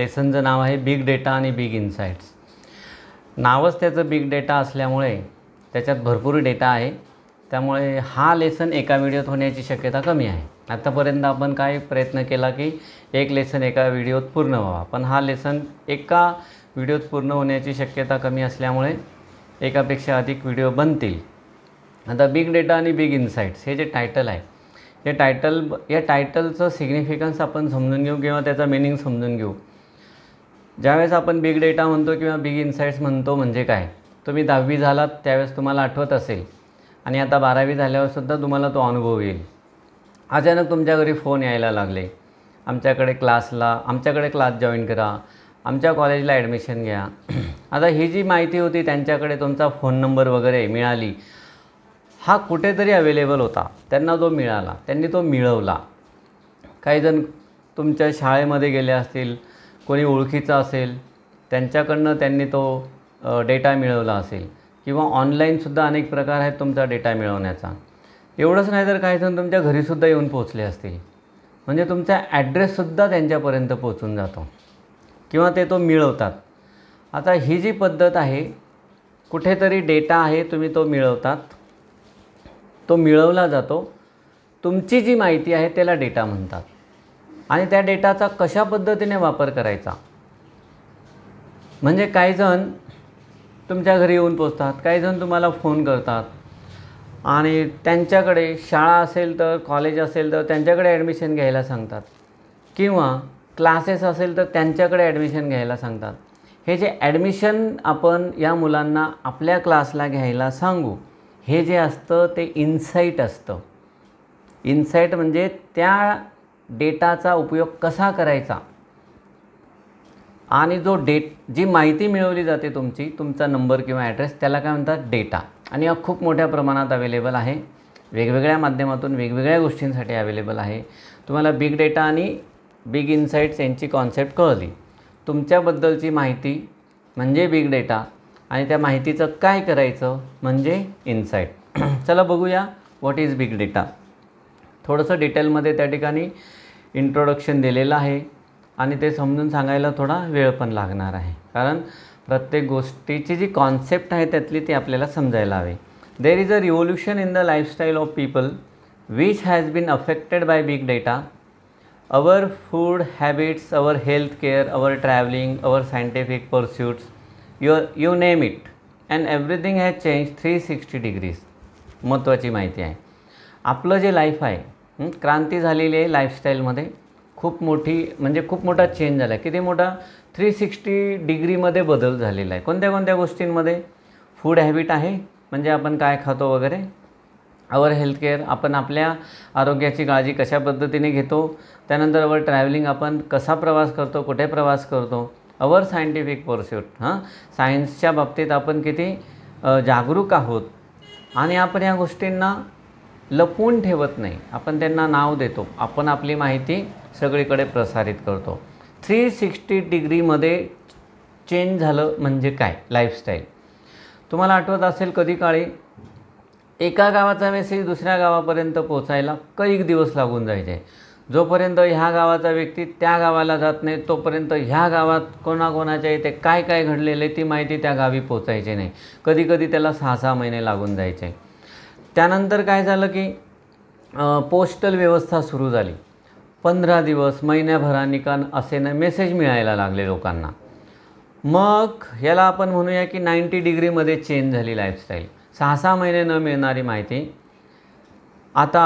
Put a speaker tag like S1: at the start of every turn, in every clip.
S1: लेसनचं नाव आहे big data आणि बिग इन्साईट्स नावच त्याचं बिग डेटा असल्यामुळे त्याच्यात भरपूर डेटा आहे त्यामुळे हा लेसन एका व्हिडिओत होण्याची शक्यता कमी आहे आत्तापर्यंत आपण काय प्रयत्न केला की एक लेसन एका व्हिडिओत पूर्ण व्हावा पण हा लेसन एका व्हिडिओत पूर्ण होण्याची शक्यता कमी असल्यामुळे एकापेक्षा अधिक व्हिडिओ बनतील आता बिग डेटा आणि बिग इन्साईट्स हे जे टायटल आहे हे टायटल या टायटलचं सिग्निफिकन्स आपण समजून घेऊ किंवा त्याचा मिनिंग समजून घेऊ ज्यावेळेस आपण बिग डेटा म्हणतो किंवा बिग इन्साईट्स म्हणतो म्हणजे काय तुम्ही दहावी झालात त्यावेळेस तुम्हाला आठवत असेल आणि आता बारावी झाल्यावरसुद्धा तुम्हाला तो अनुभव येईल अचानक तुमच्या घरी फोन यायला लागले आमच्याकडे क्लासला आमच्याकडे क्लास जॉईन करा आमच्या कॉलेजला ॲडमिशन घ्या आता ही जी माहिती होती त्यांच्याकडे तुमचा फोन नंबर वगैरे मिळाली हा कुठेतरी अवेलेबल होता त्यांना तो मिळाला त्यांनी तो मिळवला काहीजण तुमच्या शाळेमध्ये गेले असतील कोणी ओळखीचा असेल त्यांच्याकडनं त्यांनी तो डेटा मिळवला असेल किंवा ऑनलाईनसुद्धा अनेक प्रकार आहेत तुमचा डेटा मिळवण्याचा एवढंच नाही तर काही जण तुमच्या घरीसुद्धा येऊन पोचले असतील म्हणजे तुमचा ॲड्रेससुद्धा त्यांच्यापर्यंत पोचून जातो किंवा ते तो मिळवतात आता ही जी पद्धत आहे कुठेतरी डेटा आहे तुम्ही तो मिळवतात तो मिळवला जातो तुमची जी माहिती आहे त्याला डेटा म्हणतात आणि त्या डेटाचा कशा पद्धतीने वापर करायचा म्हणजे काहीजण तुमच्या घरी येऊन पोचतात काहीजण तुम्हाला फोन करतात आणि त्यांच्याकडे शाळा असेल तर कॉलेज असेल तर त्यांच्याकडे ॲडमिशन घ्यायला सांगतात किंवा क्लासेस असेल तर त्यांच्याकडे ॲडमिशन घ्यायला सांगतात हे जे ॲडमिशन आपण या मुलांना आपल्या क्लासला घ्यायला सांगू हे जे असतं ते इन्साईट असतं इन्साईट म्हणजे त्या डेटाचा उपयोग कसा करायचा आणि जो डेट जी माहिती मिळवली जाते तुमची तुमचा नंबर किंवा ॲड्रेस त्याला काय म्हणतात डेटा आणि हा खूप मोठ्या प्रमाणात अवेलेबल आहे वेगवेगळ्या माध्यमातून वेगवेगळ्या गोष्टींसाठी अवेलेबल आहे तुम्हाला बिग डेटा आणि बिग इन्साईट्स यांची कॉन्सेप्ट कळली तुमच्याबद्दलची माहिती म्हणजे बिग डेटा आणि त्या माहितीचं काय करायचं म्हणजे इन्साईट चला बघूया व्हॉट इज बिग डेटा थोडंसं डिटेलमध्ये त्या ठिकाणी इंट्रोडक्शन दिलेलं आहे आणि ते समजून सांगायला थोडा वेळ पण लागणार आहे कारण प्रत्येक गोष्टीची जी कॉन्सेप्ट आहे त्यातली ती आपल्याला समजायला हवी there is a revolution in the lifestyle of people which has been affected by big data our food habits our health care our travelling our scientific pursuits your you name it and everything has change three sixty degrees महत्त्वाची माहिती आहे आपलं जे life आहे क्रांती झालेली आहे लाईफस्टाईलमध्ये खूप मोठी म्हणजे खूप मोठा चेंज झाला आहे किती मोठा थ्री सिक्स्टी डिग्रीमध्ये बदल झालेला आहे कोणत्या कोणत्या गोष्टींमध्ये फूड हॅबिट आहे म्हणजे आपण काय खातो वगैरे आवर हेल्थकेअर आपण आपल्या आरोग्याची काळजी कशा पद्धतीने घेतो त्यानंतर अवर ट्रॅव्हलिंग आपण कसा प्रवास करतो कुठे प्रवास करतो अवर सायंटिफिक पर्स्यूट हां सायन्सच्या बाबतीत आपण किती जागरूक आहोत आणि आपण या गोष्टींना लपवून ठेवत नाही आपण त्यांना नाव देतो आपण आपली माहिती सगळीकडे प्रसारित करतो थ्री सिक्स्टी डिग्रीमध्ये चेंज झालं म्हणजे काय लाईफस्टाईल तुम्हाला आठवत असेल कधी काळी एका गावाचा मेसेज दुसऱ्या गावापर्यंत पोचायला कैक दिवस लागून जायचे जोपर्यंत ह्या गावाचा व्यक्ती त्या गावाला जात नाही तोपर्यंत ह्या गावात कोणाकोणाच्या इथे काय काय घडलेले ती माहिती त्या गावी पोचायची नाही कधीकधी त्याला सहा सहा महिने लागून जायचे त्यानंतर काय झालं की पोस्टल व्यवस्था सुरू झाली पंधरा दिवस महिन्याभराने निकाल असे ना मेसेज मिळायला लागले लोकांना मग याला आपण म्हणूया की नाईन्टी डिग्रीमध्ये चेंज झाली लाईफस्टाईल सहा सहा महिने न मिळणारी माहिती आता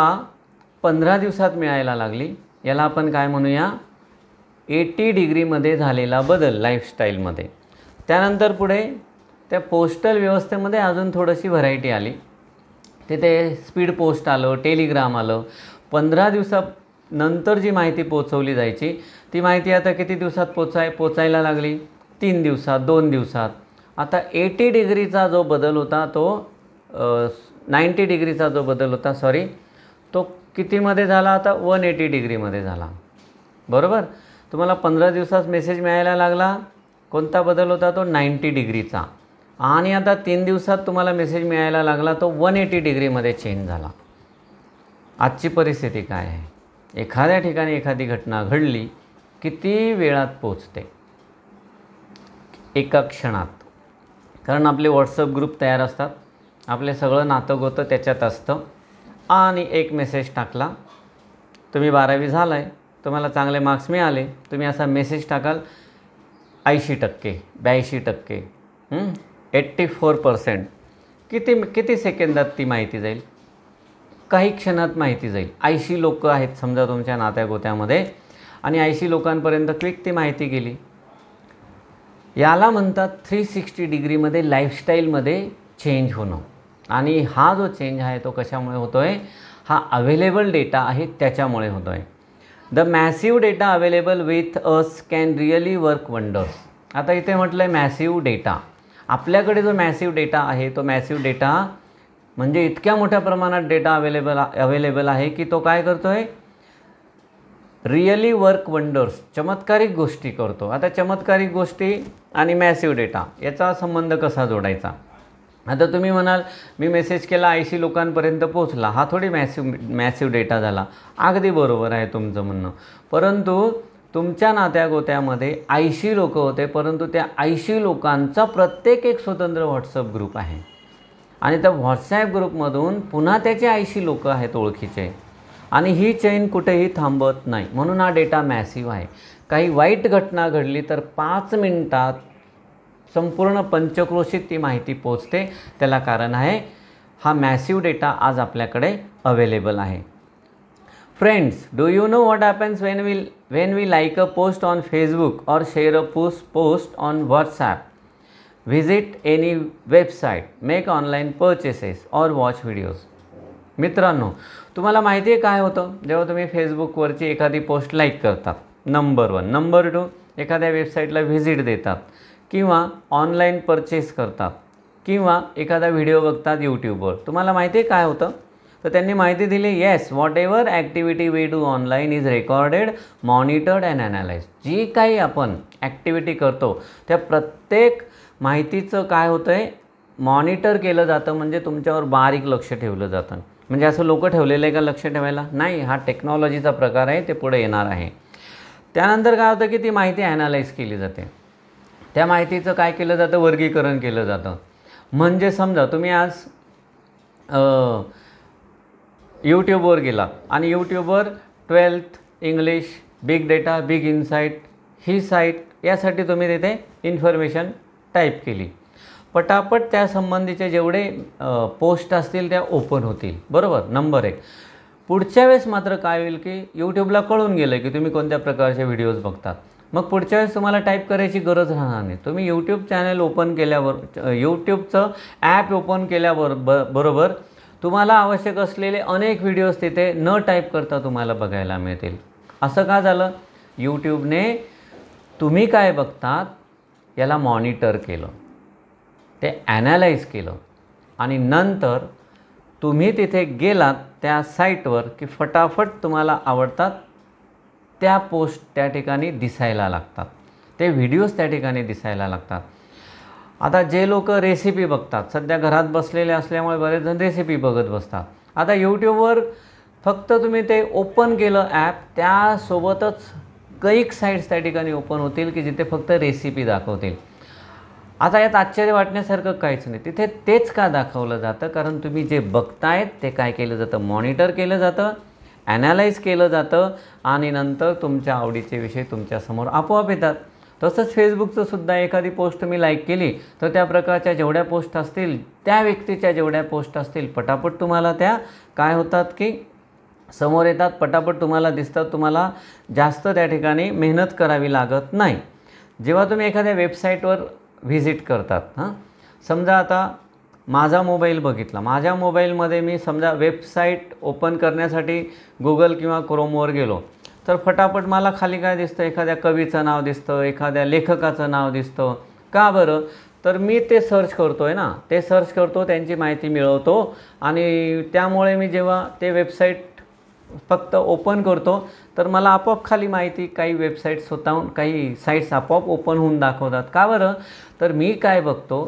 S1: पंधरा दिवसात मिळायला लागली याला आपण काय म्हणूया एटी डिग्रीमध्ये झालेला बदल लाईफस्टाईलमध्ये त्यानंतर पुढे त्या पोस्टल व्यवस्थेमध्ये अजून थोडीशी व्हरायटी आली तिथे स्पीड पोस्ट आलं टेलिग्राम आलं पंधरा दिवसानंतर जी माहिती पोचवली जायची ती माहिती आता किती दिवसात पोचाय पोचायला लागली तीन दिवसात दोन दिवसात आता एटी डिग्रीचा जो बदल होता तो नाईन्टी डिग्रीचा जो बदल होता सॉरी तो कितीमध्ये झाला आता वन एटी डिग्रीमध्ये झाला बरोबर तुम्हाला पंधरा दिवसात मेसेज मिळायला लागला कोणता बदल होता तो नाईन्टी डिग्रीचा आणि आता तीन दिवसात तुम्हाला मेसेज मिळायला लागला तो वन एटी डिग्रीमध्ये चेंज झाला आजची परिस्थिती काय आहे एखाद्या ठिकाणी एखादी घटना घडली किती वेळात पोचते एका क्षणात कारण आपले व्हॉट्सअप ग्रुप तयार असतात आपले सगळं नातं गोतं त्याच्यात असतं आणि एक मेसेज टाकला तुम्ही बारावी झाला आहे तुम्हाला चांगले मार्क्स मिळाले तुम्ही असा मेसेज टाकाल ऐंशी टक्के ब्याऐंशी टक्के एट्टी फोर पर्सेंट किती किती सेकंदात ती माहिती जाईल काही क्षणात माहिती जाईल ऐंशी लोकं आहेत समजा तुमच्या नात्या गोत्यामध्ये आणि ऐंशी लोकांपर्यंत क्विक ती माहिती गेली याला म्हणतात थ्री सिक्स्टी डिग्रीमध्ये लाईफस्टाईलमध्ये चेंज होणं आणि हा जो चेंज आहे तो कशामुळे होतो आहे हा अवेलेबल डेटा आहे त्याच्यामुळे होतो आहे the massive data available with us can really work wonders आता इथे म्हटलं आहे मॅसिव डेटा आपल्याकडे जो मॅसिव्ह डेटा आहे तो मॅसिव डेटा म्हणजे इतक्या मोठ्या प्रमाणात डेटा अवेलेबल अवेलेबल आहे की तो काय करतो आहे रिअली वर्क वंडर्स चमत्कारिक गोष्टी करतो आता चमत्कारिक गोष्टी आणि मॅसिव्ह डेटा याचा संबंध कसा जोडायचा आता तुम्ही म्हणाल मी मेसेज केला ऐंशी लोकांपर्यंत पोहोचला हा थोडी मॅसिव मॅसिव डेटा झाला अगदी बरोबर आहे तुमचं म्हणणं परंतु तुमच्या नात्या गोत्यामध्ये ऐंशी लोकं होते परंतु त्या ऐंशी लोकांचा प्रत्येक एक स्वतंत्र व्हॉट्सअप ग्रुप आहे आणि त्या व्हॉट्सॲप ग्रुपमधून पुन्हा त्याचे ऐंशी लोकं आहेत ओळखीचे आणि ही चैन कुठेही थांबत नाही म्हणून हा डेटा मॅसिव आहे काही वाईट घटना घडली तर पाच मिनटात संपूर्ण पंचक्रोशीत ती माहिती पोचते त्याला कारण आहे हा मॅसिव डेटा आज आपल्याकडे अवेलेबल आहे friends do you know what happens when we when we like a post on Facebook or share a post post on WhatsApp visit any website make online purchases or watch videos मित्रांनो तुम्हाला माहिती आहे काय होतं जेव्हा तुम्ही फेसबुकवरची एखादी पोस्ट लाईक करतात नंबर वन नंबर टू एखाद्या वेबसाईटला व्हिजिट देतात किंवा ऑनलाईन परचेस करतात किंवा एखादा व्हिडिओ बघतात यूट्यूबवर तुम्हाला माहिती आहे काय होतं तर त्यांनी माहिती दिली yes whatever activity we do online is recorded monitored and analyse जी काही आपण ॲक्टिव्हिटी करतो त्या प्रत्येक माहितीचं काय होतं आहे मॉनिटर केलं जातं म्हणजे तुमच्यावर बारीक लक्ष ठेवलं जातं म्हणजे असं लोक ठेवलेलं आहे का लक्ष ठेवायला नाही हा टेक्नॉलॉजीचा प्रकार आहे ते पुढे येणार आहे त्यानंतर काय होतं की ती माहिती ॲनालाइज केली जाते त्या माहितीचं काय केलं जातं वर्गीकरण केलं जातं म्हणजे समजा तुम्ही आज यूट्यूबवर गेला आणि यूट्यूबवर twelfth English big data big insight ही साईट यासाठी तुम्ही तिथे इन्फॉर्मेशन टाईप केली पटापट त्यासंबंधीचे जेवढे पोस्ट असतील त्या ओपन होतील बरोबर नंबर एक पुढच्या वेळेस मात्र काय होईल की यूट्यूबला कळून गेलं की तुम्ही कोणत्या प्रकारचे व्हिडिओज बघता मग पुढच्या वेळेस तुम्हाला टाईप करायची गरज राहणार नाही तुम्ही यूट्यूब चॅनल ओपन केल्यावर यूट्यूबचं ॲप ओपन केल्यावर ब बरोबर तुम्हाला आवश्यक असलेले अनेक व्हिडिओज तिथे न टाईप करता तुम्हाला बघायला मिळतील असं का झालं यूट्यूबने तुम्ही काय बघतात याला मॉनिटर केलं ते ॲनालाइज केलं आणि नंतर तुम्ही तिथे गेलात त्या साईटवर की फटाफट तुम्हाला आवडतात त्या पोस्ट त्या ठिकाणी दिसायला लागतात ते व्हिडिओज त्या ठिकाणी दिसायला लागतात आता जे लोक रेसिपी बघतात सध्या घरात बसलेले असल्यामुळे बरेच जण रेसिपी बघत बसतात आता यूट्यूबवर फक्त तुम्ही ते ओपन केलं ॲप त्यासोबतच कैक साईट्स त्या ठिकाणी ओपन होतील की जिथे फक्त रेसिपी दाखवतील आता यात आश्चर्य वाटण्यासारखं काहीच नाही तिथे तेच का दाखवलं जातं कारण तुम्ही जे बघतायत ते काय केलं जातं मॉनिटर केलं जातं ॲनालाइज केलं जातं आणि नंतर तुमच्या आवडीचे विषय तुमच्यासमोर आपोआप येतात तसंच फेसबुकचं सुद्धा एखादी पोस्ट मी लाईक केली तर त्या प्रकारच्या जेवढ्या पोस्ट असतील त्या व्यक्तीच्या जेवढ्या पोस्ट असतील पटापट तुम्हाला त्या काय होतात की समोर येतात पटापट तुम्हाला दिसतात तुम्हाला जास्त त्या ठिकाणी मेहनत करावी लागत नाही जेव्हा तुम्ही एखाद्या वेबसाईटवर व्हिजिट करतात हां समजा आता माझा मोबाईल बघितला माझ्या मोबाईलमध्ये मी समजा वेबसाईट ओपन करण्यासाठी गुगल किंवा क्रोमवर गेलो तर फटाफट मला खाली काय दिसतं एखाद्या कवीचं नाव दिसतं एखाद्या लेखकाचं नाव दिसतं का बरं तर मी ते सर्च करतो आहे ना ते सर्च करतो त्यांची माहिती मिळवतो आणि त्यामुळे मी जेव्हा ते वेबसाईट फक्त ओपन करतो तर मला आपोआप खाली माहिती काही वेबसाईट स्वतःहून काही साईट्स आपोआप ओपन होऊन दाखवतात का बरं तर मी काय बघतो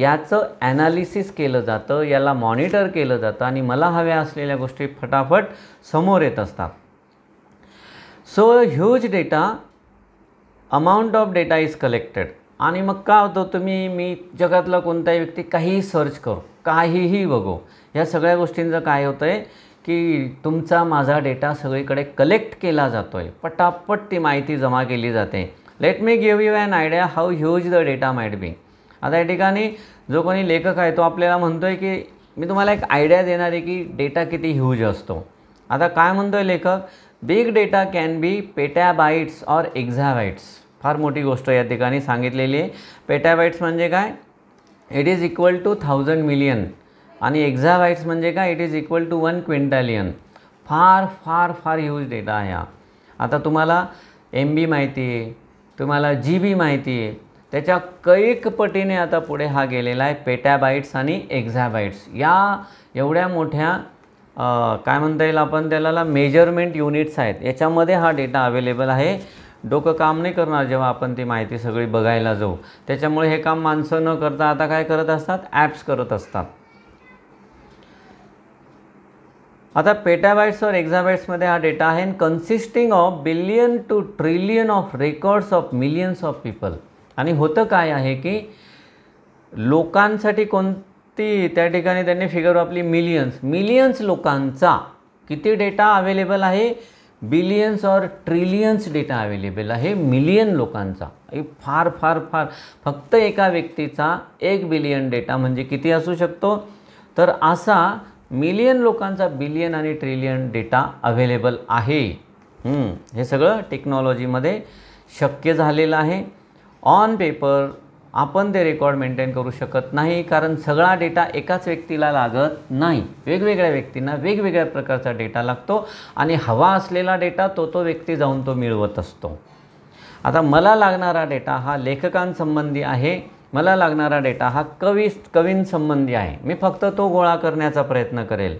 S1: याचं ॲनालिसिस केलं जातं याला मॉनिटर केलं जातं आणि मला हव्या असलेल्या गोष्टी फटाफट समोर येत असतात so huge data amount of data is collected आणि मग का होतं तुम्ही मी जगातला कोणताही व्यक्ती काहीही सर्च करू काहीही बघो या सगळ्या गोष्टींचं काय होतं आहे की तुमचा माझा डेटा सगळीकडे कलेक्ट केला जातो आहे पटापट ती माहिती जमा केली जाते let me give you an idea how huge the data might be आता या ठिकाणी जो कोणी लेखक आहे तो आपल्याला म्हणतो आहे की मी तुम्हाला एक आयडिया देणार आहे की डेटा किती ह्यूज असतो आता काय म्हणतो आहे लेखक big data can be petabytes or exabytes फार मोठी गोष्ट या ठिकाणी सांगितलेली आहे पेटॅबाईट्स म्हणजे काय it is equal to thousand million आणि एक्झाबाईट्स म्हणजे काय it is equal to one quintillion फार फार फार ह्यूज डेटा आहे हा आता तुम्हाला एम बी माहिती आहे तुम्हाला जी बी माहिती आहे त्याच्या कैकपटीने आता पुढे हा गेलेला आहे पेटॅबाईट्स आणि एक्झाबाईट्स या एवढ्या मोठ्या काय म्हणता येईल आपण त्याला मेजरमेंट युनिट्स आहेत याच्यामध्ये हा डेटा अवेलेबल आहे डोकं काम नाही करणार जेव्हा आपण ती माहिती सगळी बघायला जाऊ त्याच्यामुळे हे काम माणसं न करता आता काय करत असतात ॲप्स करत असतात आता पेटाबाईट्स और एक्झाबाईट्समध्ये हा डेटा आहे consisting of billion to trillion of records of millions of people आणि होतं काय आहे की लोकांसाठी कोण ती त्या ठिकाणी त्यांनी फिगर आपली मिलियन्स मिलियन्स लोकांचा किती डेटा अवेलेबल आहे बिलियन्स और ट्रिलियन्स डेटा अवेलेबल आहे मिलियन लोकांचा फार फार फार फक्त एका व्यक्तीचा एक बिलियन डेटा म्हणजे किती असू शकतो तर असा मिलियन लोकांचा बिलियन आणि ट्रिलियन डेटा अवेलेबल आहे हे सगळं टेक्नॉलॉजीमध्ये शक्य झालेलं आहे ऑन पेपर आपण ते रेकॉर्ड मेंटेन करू शकत नाही कारण सगळा डेटा एकाच व्यक्तीला लागत नाही वेगवेगळ्या व्यक्तींना वेगवेगळ्या प्रकारचा डेटा लागतो आणि हवा असलेला डेटा तो तो व्यक्ती जाऊन तो मिळवत असतो आता मला लागणारा डेटा हा लेखकांसंबंधी आहे मला लागणारा डेटा हा कवी कवींसंबंधी आहे मी फक्त तो गोळा करण्याचा प्रयत्न करेल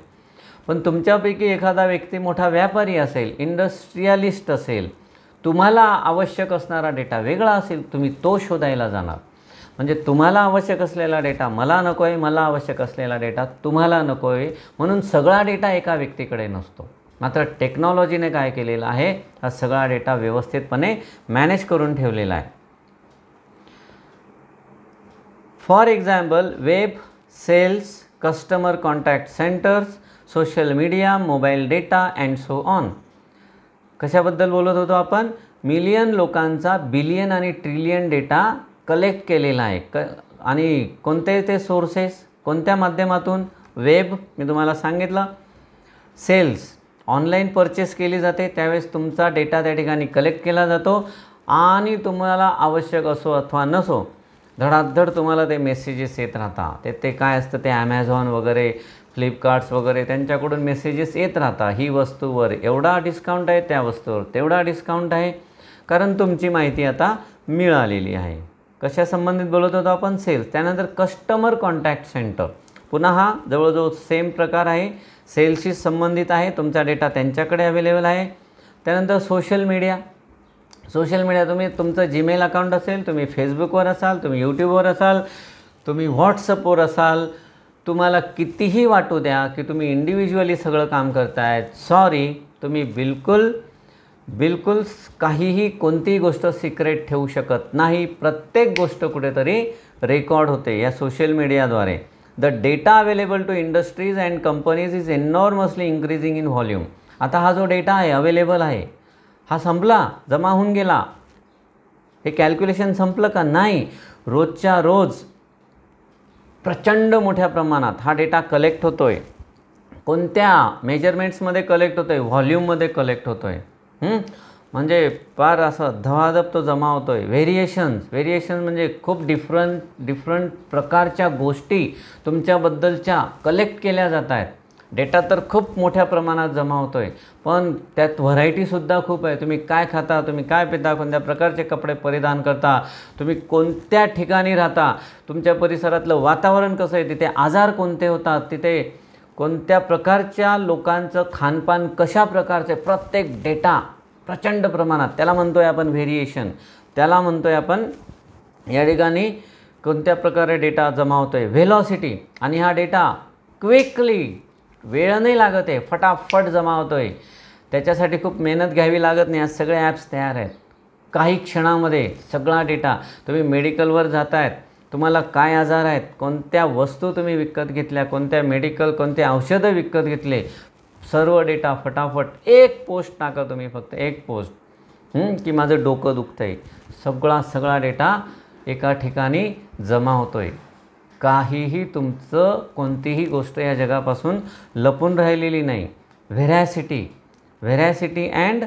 S1: पण तुमच्यापैकी एखादा व्यक्ती मोठा व्यापारी असेल इंडस्ट्रियलिस्ट असेल तुम्हाला आवश्यक असणारा डेटा वेगळा असेल तुम्ही तो शोधायला जाणार म्हणजे तुम्हाला आवश्यक असलेला डेटा मला नको आहे मला आवश्यक असलेला डेटा तुम्हाला नको आहे म्हणून सगळा डेटा एका व्यक्तीकडे नसतो मात्र टेक्नॉलॉजीने काय केलेलं आहे हा सगळा डेटा व्यवस्थितपणे मॅनेज करून ठेवलेला आहे for example web sales customer contact centres social media mobile data and so on कशाबद्दल बोलत होतो आपण मिलियन लोकांचा बिलियन आणि ट्रिलियन डेटा कलेक्ट केलेला आहे क आणि कोणते ते सोर्सेस कोणत्या माध्यमातून वेब मी तुम्हाला सांगितलं सेल्स ऑनलाईन परचेस केली जाते त्यावेळेस तुमचा डेटा त्या ठिकाणी कलेक्ट केला जातो आणि तुम्हाला आवश्यक असो अथवा नसो धडाधड तुम्हाला ते मेसेजेस येत राहतात ते ते काय असतं ते ॲमेझॉन वगैरे फ्लिपकार्ट्स वगैरे त्यांच्याकडून मेसेजेस येत राहता ही वस्तूवर एवढा डिस्काउंट आहे त्या वस्तूवर तेवढा डिस्काउंट आहे कारण तुमची माहिती आता मिळालेली आहे कशा संबंधित बोलत होतो आपण सेल्स त्यानंतर कस्टमर कॉन्टॅक्ट सेंटर पुन्हा हा जवळजवळ सेम प्रकार आहे सेल्सशी संबंधित आहे तुमचा डेटा त्यांच्याकडे अवेलेबल आहे त्यानंतर सोशल मीडिया सोशल मीडिया तुम्ही तुमचं जीमेल अकाउंट असेल तुम्ही फेसबुकवर असाल तुम्ही यूट्यूबवर असाल तुम्ही व्हॉट्सअपवर असाल तुम्हाला कितीही वाटू द्या की तुम्ही इंडिव्हिज्युअली सगळं काम करतायत सॉरी तुम्ही बिलकुल बिलकुल काहीही कोणतीही गोष्ट सिक्रेट ठेवू शकत नाही प्रत्येक गोष्ट कुठेतरी रेकॉर्ड होते या सोशल मीडियाद्वारे the data available to industries and companies is enormously increasing in volume आता हा जो डेटा आहे अवेलेबल आहे हा संपला जमा होऊन गेला हे कॅल्क्युलेशन संपलं का नाही रोजच्या रोज प्रचंड मोठ्या प्रमाणात हा डेटा कलेक्ट होतो आहे कोणत्या मेजरमेंट्समध्ये कलेक्ट होतो आहे व्हॉल्यूममध्ये कलेक्ट होतो आहे म्हणजे फार असं धबाधब तो जमा होतो आहे व्हेरिएशन्स व्हेरिएशन म्हणजे खूप डिफरंट डिफरंट प्रकारच्या गोष्टी तुमच्याबद्दलच्या कलेक्ट केल्या जात आहेत डेटा तर खूप मोठ्या प्रमाणात जमा होतो आहे पण त्यात व्हरायटीसुद्धा खूप आहे तुम्ही काय खाता तुम्ही काय पिता कोणत्या प्रकारचे कपडे परिधान करता तुम्ही कोणत्या ठिकाणी राहता तुमच्या परिसरातलं वातावरण कसं आहे तिथे आजार कोणते होतात तिथे कोणत्या प्रकारच्या लोकांचं खानपान कशा प्रकारचे प्रत्येक डेटा प्रचंड प्रमाणात त्याला म्हणतो आहे आपण व्हेरिएशन त्याला म्हणतो आहे आपण या ठिकाणी कोणत्या प्रकारे डेटा जमा होतो आहे व्हेलॉसिटी आणि हा डेटा क्विकली वेळ नाही लागत आहे फटाफट जमा होतो आहे त्याच्यासाठी खूप मेहनत घ्यावी लागत नाही आज सगळे ॲप्स तयार आहेत काही क्षणामध्ये सगळा डेटा तुम्ही मेडिकलवर जात आहेत तुम्हाला काय आजार आहेत कोणत्या वस्तू तुम्ही विकत घेतल्या कोणत्या मेडिकल कोणते औषधं विकत घेतले सर्व डेटा फटाफट एक पोस्ट टाका तुम्ही फक्त एक पोस्ट की माझं डोकं दुखतं आहे सगळा सगळा डेटा एका ठिकाणी जमा होतो आहे काहीही तुमचं कोणतीही गोष्ट या जगापासून लपून राहिलेली नाही veracity veracity and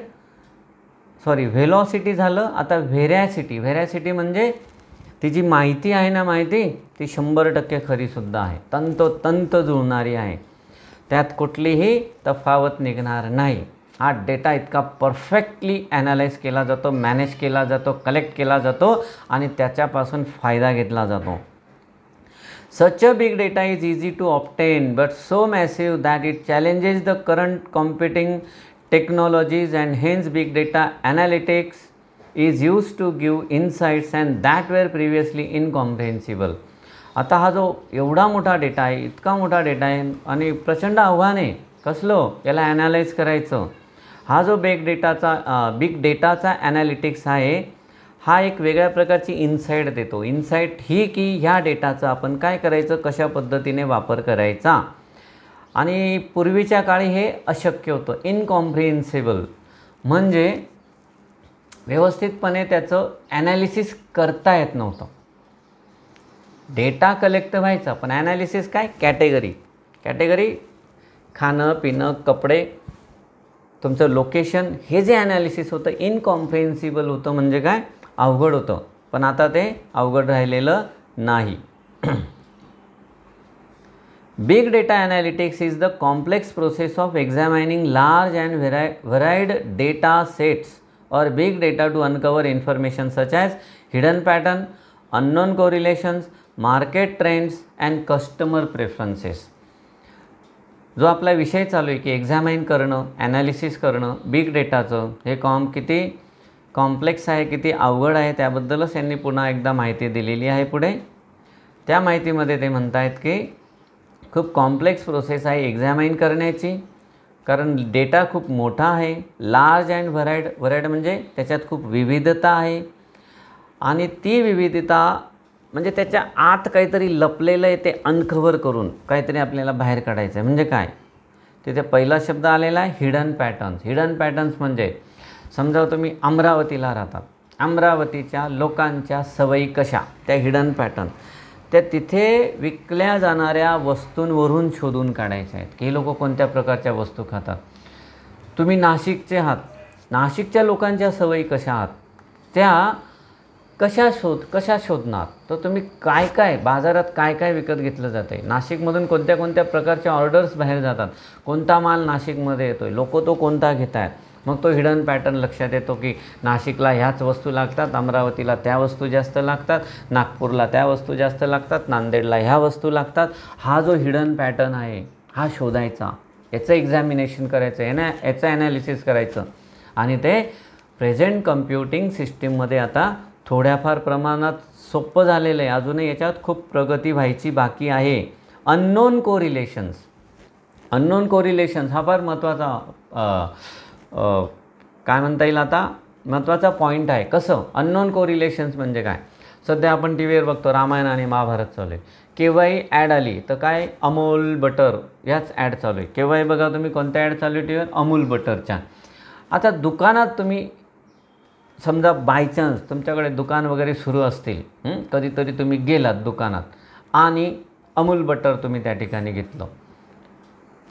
S1: sorry velocity झालं आता व्हेरॅसिटी व्हेरॅसिटी म्हणजे ती जी माहिती आहे ना माहिती ती शंभर टक्के खरीसुद्धा आहे तंतोतंत जुळणारी आहे त्यात कुठलीही तफावत निघणार नाही हा डेटा इतका परफेक्टली ॲनालाइज केला जातो मॅनेज केला जातो कलेक्ट केला जातो आणि त्याच्यापासून फायदा घेतला जातो such a big data is easy to obtain but so massive that it challenges the current computing technologies and hence big data analytics is use to give insights and that were previously incomprehensible आता हा जो एवढा मोठा data आहे इतका मोठा data आहे आणि प्रचंड आव्हान आहे कसलं याला ॲनालाइज करायचं हा जो बिग डेटाचा बिग डेटाचा ॲनालिटिक्स आहे हा एक वेगळ्या प्रकारची इन्साईट देतो इन्साईट ही की ह्या डेटाचा आपण काय करायचं कशा पद्धतीने वापर करायचा आणि पूर्वीच्या काळी हे अशक्य होतं इनकॉम्प्रिहेन्सिबल म्हणजे व्यवस्थितपणे त्याचं ॲनालिसिस करता येत नव्हतं डेटा कलेक्ट व्हायचा पण ॲनालिसिस काय कॅटेगरी कॅटेगरी खाणं पिणं कपडे तुमचं लोकेशन हे जे ॲनालिसिस होतं इनकॉम्प्रेन्सिबल होतं म्हणजे काय अवघड होतं पण आता ते अवघड राहिलेलं नाही big data analytics is the complex process of examining large and vary varied data sets or big data to uncover information such as hidden pattern, unknown correlations, market trends and customer preferences जो आपला विषय चालू आहे की एक्झामाईन करणं analysis करणं big डेटाचं हे com किती कॉम्प्लेक्स आहे किती अवघड आहे त्याबद्दलच त्यांनी पुन्हा एकदा माहिती दिलेली आहे पुढे त्या माहितीमध्ये ते म्हणत आहेत की खूप कॉम्प्लेक्स प्रोसेस आहे एक्झामाईन करण्याची कारण डेटा खूप मोठा आहे लार्ज अँड व्हरायड व्हरायड म्हणजे त्याच्यात खूप विविधता आहे आणि ती विविधता म्हणजे त्याच्या आत काहीतरी लपलेलं आहे ते अनकव्हर करून काहीतरी आपल्याला बाहेर काढायचं आहे म्हणजे काय तिथे पहिला शब्द आलेला आहे हिडन पॅटर्न्स हिडन पॅटर्न्स म्हणजे समजा तुम्ही अमरावतीला राहतात अमरावतीच्या लोकांच्या सवयी कशा त्या हिडन पॅटर्न त्या तिथे विकल्या जाणाऱ्या वस्तूंवरून शोधून काढायच्या आहेत की हे लोक कोणत्या प्रकारच्या वस्तू खातात तुम्ही नाशिकचे आहात नाशिकच्या लोकांच्या सवयी कशा आहात त्या कशा शोध कशा शोधणार तर तुम्ही काय काय बाजारात काय काय विकत घेतलं जातं आहे नाशिकमधून कोणत्या कोणत्या प्रकारच्या ऑर्डर्स बाहेर जातात कोणता माल नाशिकमध्ये येतो आहे लोक तो कोणता घेत आहेत मग तो हिडन पॅटर्न लक्षात येतो की नाशिकला ह्याच वस्तू लागतात अमरावतीला त्या वस्तू जास्त लागतात नागपूरला त्या वस्तू जास्त लागतात नांदेडला ह्या वस्तू लागतात हा जो हिडन पॅटर्न आहे हा शोधायचा याचं एक्झामिनेशन करायचं एना याचं ॲनालिसिस करायचं आणि ते प्रेझेंट कम्प्युटिंग सिस्टीममध्ये आता थोड्याफार प्रमाणात सोपं झालेलं आहे अजूनही याच्यात खूप प्रगती व्हायची बाकी आहे अननोन कोरिलेशन्स अननोन कोरिलेशन्स हा फार महत्त्वाचा काय म्हणता येईल आता महत्त्वाचा पॉईंट आहे कसं अननोन रिलेशन्स म्हणजे काय सध्या आपण टी व्हीवर बघतो रामायण आणि महाभारत चालू आहे केव्हाही ॲड आली तर काय अमूल बटर ह्याच ॲड चालू आहे केव्हाही बघा तुम्ही कोणत्या ॲड चालू आहे टी व्हीवर अमूल बटरच्या आता दुकानात तुम्ही समजा चान्स तुमच्याकडे दुकान वगैरे सुरू असतील कधीतरी तुम्ही गेलात दुकानात आणि अमूल बटर तुम्ही त्या ठिकाणी घेतलं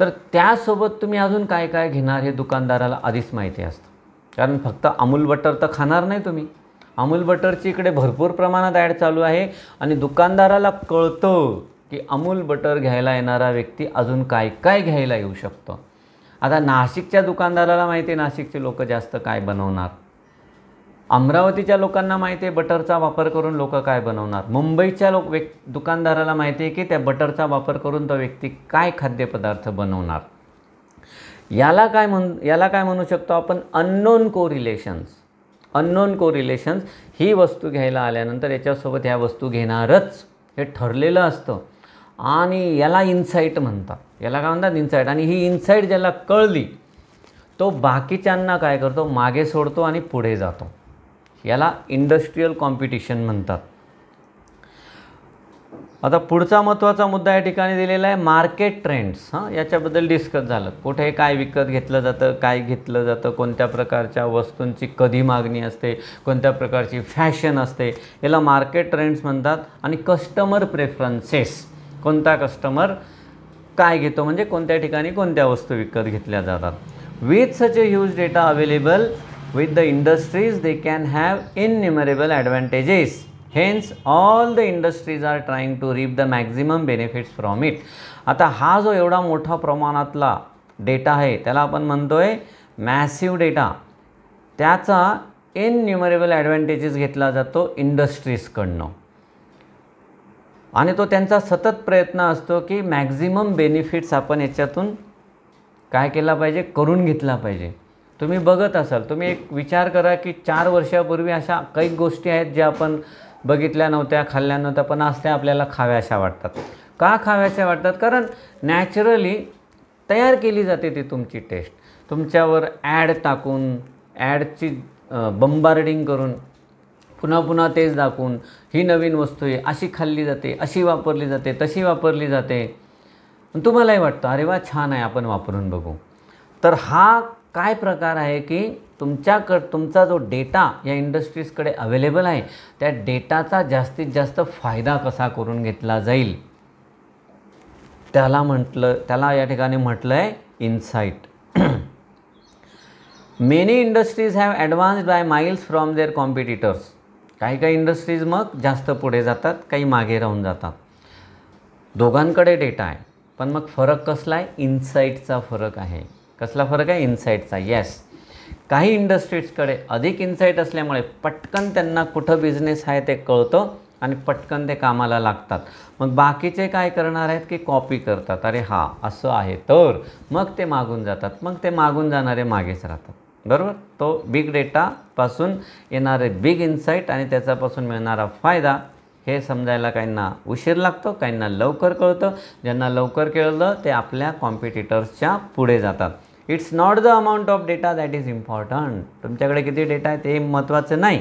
S1: तर त्यासोबत तुम्ही अजून काय काय घेणार हे दुकानदाराला आधीच माहिती असतं कारण फक्त अमूल बटर तर खाणार नाही तुम्ही अमूल बटरची इकडे भरपूर प्रमाणात ॲड चालू आहे आणि दुकानदाराला कळतं की अमूल बटर घ्यायला येणारा व्यक्ती अजून काय काय घ्यायला येऊ शकतो आता नाशिकच्या दुकानदाराला माहिती आहे नाशिकचे लोक जास्त काय बनवणार अमरावतीच्या लोकांना माहिती आहे बटरचा वापर करून लोक काय बनवणार मुंबईच्या लोक व्यक् दुकानदाराला माहिती आहे की त्या बटरचा वापर करून तो व्यक्ती काय खाद्यपदार्थ बनवणार याला काय म्हण याला काय म्हणू शकतो आपण unknown correlations unknown correlations ही वस्तू घ्यायला आल्यानंतर याच्यासोबत ह्या वस्तू घेणारच हे ठरलेलं असतं आणि याला इन्साईट म्हणतात याला काय म्हणतात इन्साईट आणि ही इन्साईट ज्याला कळली तो बाकीच्यांना काय करतो मागे सोडतो आणि पुढे जातो याला इंडस्ट्रीयल कॉम्पिटिशन म्हणतात आता पुढचा महत्त्वाचा मुद्दा या ठिकाणी दिलेला आहे मार्केट ट्रेंड्स हां याच्याबद्दल डिस्कस झालं कुठे काय विकत घेतलं जातं काय घेतलं जातं कोणत्या प्रकारच्या वस्तूंची कधी मागणी असते कोणत्या प्रकारची फॅशन असते याला मार्केट ट्रेंड्स म्हणतात आणि कस्टमर प्रेफरन्सेस कोणता कस्टमर काय घेतो म्हणजे कोणत्या ठिकाणी कोणत्या वस्तू विकत घेतल्या जातात with such a huge data available with the industries they can have innumerable advantages. Hence, all the industries are trying to reap the maximum benefits from it. आता हा जो एवढा मोठा प्रमाणातला डेटा आहे त्याला आपण म्हणतो आहे मॅसिव डेटा त्याचा इन्युमरेबल ॲडव्हान्टेजेस घेतला जातो इंडस्ट्रीजकडनं आणि तो त्यांचा सतत प्रयत्न असतो की मॅक्झिमम बेनिफिट्स आपण याच्यातून काय केला पाहिजे करून घेतला पाहिजे तुम्ही बघत असाल तुम्ही एक विचार करा की चार वर्षापूर्वी अशा काही गोष्टी आहेत ज्या आपण बघितल्या नव्हत्या खाल्ल्या नव्हत्या पण आज त्या आपल्याला खाव्याशा वाटतात का खाव्याशा वाटतात कारण नॅचरली तयार केली जाते ती तुमची टेस्ट तुमच्यावर ॲड टाकून ॲडची बंबार्डिंग करून पुन्हा पुन्हा तेच दाखवून ही नवीन वस्तू आहे अशी खाल्ली जाते अशी वापरली जाते तशी वापरली जाते तुम्हालाही वाटतं अरे वा छान आहे आपण वापरून बघू तर हा काय प्रकार आहे की तुमच्याकड तुमचा जो डेटा या इंडस्ट्रीजकडे अवेलेबल आहे त्या डेटाचा जास्तीत जास्त फायदा कसा करून घेतला जाईल त्याला म्हटलं त्याला या ठिकाणी म्हटलं आहे insight many industries have advanced by miles from their competitors काही काही इंडस्ट्रीज मग जास्त पुढे जातात काही मागे राहून जातात दोघांकडे डेटा आहे पण मग फरक कसला आहे इन्साईटचा फरक आहे कसला फरक आहे इन्साईटचा येस काही इंडस्ट्रीजकडे अधिक इन्साईट असल्यामुळे पटकन त्यांना कुठं बिझनेस आहे ते कळतं आणि पटकन ते कामाला लागतात मग बाकीचे काय करणार आहेत की कॉपी करतात अरे हा असं आहे तर मग ते मागून जातात मग ते मागून जाणारे मागेच राहतात बरोबर तो बिग डेटापासून येणारे बिग इन्साईट आणि त्याच्यापासून मिळणारा फायदा हे समजायला काहींना उशीर लागतो काहींना लवकर कळतं ज्यांना लवकर कळलं ते आपल्या कॉम्पिटिटर्सच्या पुढे जातात it's not the amount of data that is important तुमच्याकडे किती डेटा आहे ते महत्त्वाचं नाही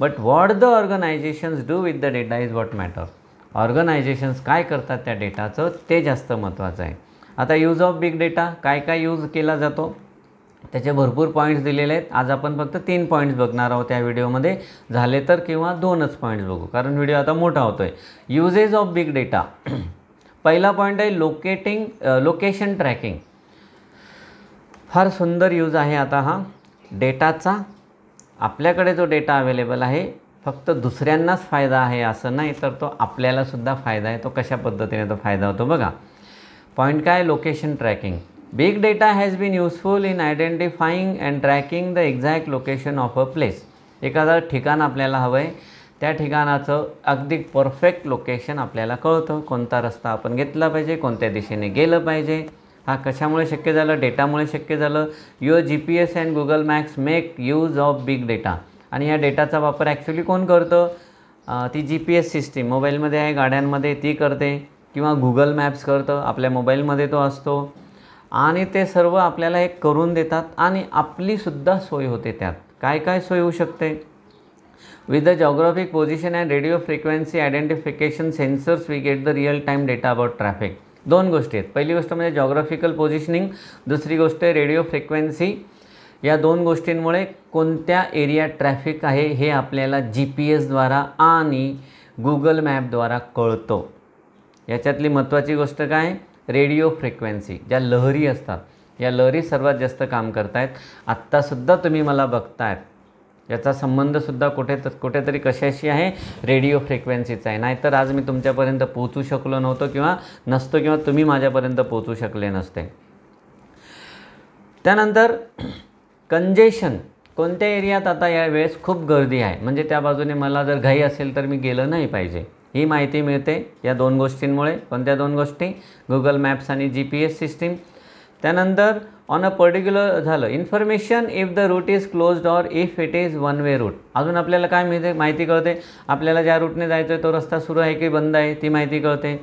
S1: but what the organisations do with the data is what matter organisations काय करतात त्या डेटाचं ते जास्त महत्त्वाचं आहे आता यूज ऑफ बिग डेटा काय काय यूज केला जातो त्याचे भरपूर पॉईंट्स दिलेले आहेत आज आपण फक्त तीन पॉईंट्स बघणार आहोत त्या व्हिडिओमध्ये झाले तर किंवा दोनच पॉईंट्स बघू कारण व्हिडिओ आता मोठा होतो आहे युजेज ऑफ बिग डेटा पहिला पॉईंट आहे लोकेटिंग लोकेशन ट्रॅकिंग फार सुंदर यूज आहे आता हा डेटाचा आपल्याकडे जो डेटा अवेलेबल आहे फक्त दुसऱ्यांनाच फायदा आहे असं नाही तर तो आपल्यालासुद्धा फायदा आहे तो कशा पद्धतीने तो फायदा होतो बघा पॉईंट काय location tracking big data has been useful in identifying and tracking the exact location of a place एखादं ठिकाण आपल्याला हवं आहे त्या ठिकाणाचं अगदी परफेक्ट लोकेशन आपल्याला कळतं कोणता रस्ता आपण घेतला पाहिजे कोणत्या दिशेने गेलं पाहिजे हा कशामुळे शक्य झालं डेटामुळे शक्य झालं your G P S and Google maps make use of big data आणि या डेटाचा वापर ॲक्च्युली कोण करतं ती जी पी एस सिस्टीम मोबाईलमध्ये आहे गाड्यांमध्ये ती करते किंवा गुगल मॅप्स करतं आपल्या मोबाईलमध्ये तो असतो आणि ते सर्व आपल्याला एक करून देतात आणि आपलीसुद्धा सोय होते त्यात काय काय सोय होऊ शकते with the geographic position and radio frequency identification sensors we get the real time data about traffic दोन गोष्टी आहेत पहिली गोष्ट म्हणजे जॉग्राफिकल पोझिशनिंग दुसरी गोष्ट आहे रेडिओ फ्रिक्वेन्सी या दोन गोष्टींमुळे कोणत्या एरिया ट्रॅफिक आहे हे आपल्याला जी पी एसद्वारा आणि गुगल मॅपद्वारा कळतो याच्यातली महत्त्वाची गोष्ट काय रेडिओ फ्रिक्वेन्सी ज्या लहरी असतात या लहरी सर्वात जास्त काम करतायत आत्तासुद्धा तुम्ही मला बघतायत याचा संबंधसुद्धा कुठे तर कुठेतरी कशाशी आहे रेडिओ फ्रिक्वेन्सीचा आहे नाहीतर आज मी तुमच्यापर्यंत पोहोचू शकलो नव्हतो किंवा नसतो किंवा तुम्ही माझ्यापर्यंत पोहोचू शकले नसते त्यानंतर कंजेशन कोणत्या एरियात आता यावेळेस खूप गर्दी आहे म्हणजे त्या बाजूने मला जर घाई असेल तर मी गेलं नाही पाहिजे ही माहिती मिळते या दोन गोष्टींमुळे कोणत्या दोन गोष्टी गुगल मॅप्स आणि जी पी एस सिस्टीम त्यानंतर ऑन अ पर्टिक्युलर झालं information if the route is closed or if it is one way route अजून आपल्याला काय माहिती माहिती कळते आपल्याला ज्या रूटने जायचं आहे तो रस्ता सुरू आहे की बंद आहे ती माहिती कळते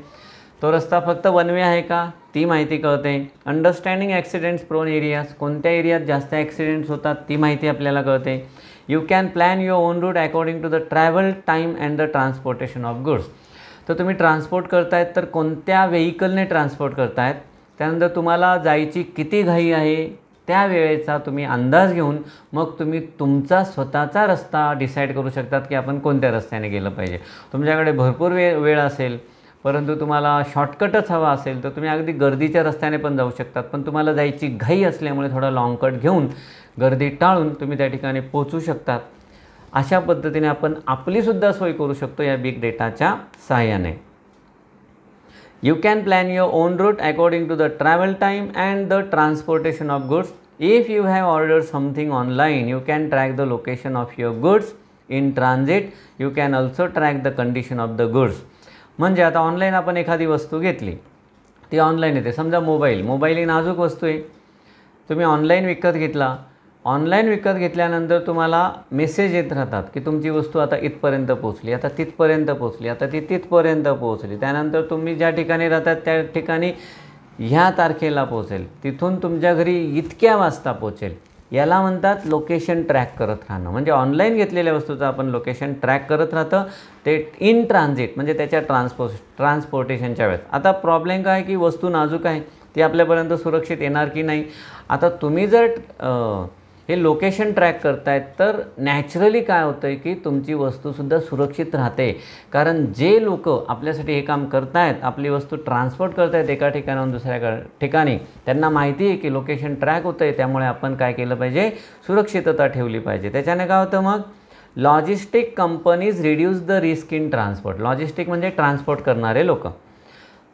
S1: तो रस्ता फक्त वन वे आहे का ती माहिती कळते अंडरस्टँडिंग ॲक्सिडेंट्स प्रोन एरियाज कोणत्या एरियात जास्त ॲक्सिडेंट्स होतात ती माहिती आपल्याला कळते you can plan your own route according to the travel time and the transportation of goods तर तुम्ही ट्रान्सपोर्ट करतायत तर कोणत्या व्हेकलने ट्रान्सपोर्ट करतायत त्यानंतर तुम्हाला जायची किती घाई आहे त्या वेळेचा तुम्ही अंदाज घेऊन मग तुम्ही तुमचा स्वतःचा रस्ता डिसाईड करू शकतात की आपण कोणत्या रस्त्याने गेलं पाहिजे तुमच्याकडे भरपूर वे वेळ असेल परंतु तुम्हाला शॉर्टकटच हवा असेल तर तुम्ही अगदी गर्दीच्या रस्त्याने पण जाऊ शकतात पण तुम्हाला जायची घाई असल्यामुळे थोडा लाँग कट घेऊन गर्दी टाळून तुम्ही त्या ठिकाणी पोचू शकतात अशा पद्धतीने आपण आपलीसुद्धा सोय करू शकतो या बिग डेटाच्या सहाय्याने You can plan your own route according to the travel time and the transportation of goods. If you have ordered something online, you can track the location of your goods in transit. You can also track the condition of the goods. म्हणजे आता online आपण एखादी वस्तू घेतली ती online येते समजा mobile mobile ही नाजूक वस्तू आहे तुम्ही ऑनलाईन विकत घेतला ऑनलाईन विकत घेतल्यानंतर तुम्हाला मेसेज येत राहतात की तुमची वस्तू आता इथपर्यंत पोहोचली आता तिथपर्यंत पोहोचली आता ती तिथपर्यंत पोहोचली त्यानंतर तुम्ही ज्या ठिकाणी राहतात त्या ठिकाणी ह्या तारखेला पोचेल तिथून तुमच्या घरी इतक्या वाजता पोचेल याला म्हणतात लोकेशन ट्रॅक करत राहणं म्हणजे ऑनलाईन घेतलेल्या वस्तूचं आपण लोकेशन ट्रॅक करत राहतं ते इन ट्रान्झिट म्हणजे त्याच्या ट्रान्सपो ट्रान्सपोर्टेशनच्या वेळेस आता प्रॉब्लेम काय की वस्तू नाजूक आहे ती आपल्यापर्यंत सुरक्षित येणार की नाही आता तुम्ही जर हे लोकेशन ट्रॅक करतायत तर नॅचरली काय होतं आहे की तुमची वस्तूसुद्धा सुरक्षित राहते कारण जे लोक आपल्यासाठी हे काम करतायत आपली वस्तू ट्रान्सपोर्ट करतायत एका ठिकाणाहून दुसऱ्या ठिकाणी त्यांना माहिती आहे की लोकेशन ट्रॅक होतं आहे त्यामुळे आपण काय केलं पाहिजे सुरक्षितता ठेवली पाहिजे त्याच्याने काय होतं मग logistic companies reduce the risk in transport logistic म्हणजे ट्रान्सपोर्ट करणारे लोक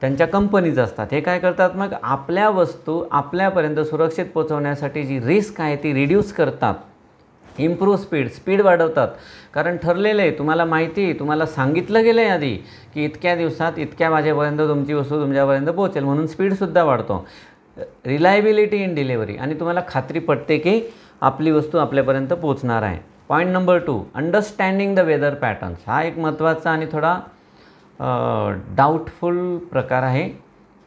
S1: त्यांच्या कंपनीज असतात हे काय करतात मग आपल्या वस्तू आपल्यापर्यंत सुरक्षित पोचवण्यासाठी जी रिस्क आहे ती रिड्यूस करतात इम्प्रूव्ह स्पीड स्पीड वाढवतात कारण ठरलेलं आहे तुम्हाला माहिती तुम्हाला सांगितलं गेलं आहे आधी की इतक्या दिवसात इतक्या माझ्यापर्यंत तुमची वस्तू तुमच्यापर्यंत पोहोचेल म्हणून स्पीडसुद्धा वाढतो रिलायबिलिटी इन डिलिव्हरी आणि तुम्हाला खात्री पटते की आपली वस्तू आपल्यापर्यंत पोचणार आहे point number two understanding the weather patterns हा एक महत्त्वाचा आणि थोडा डाऊटफुल प्रकार आहे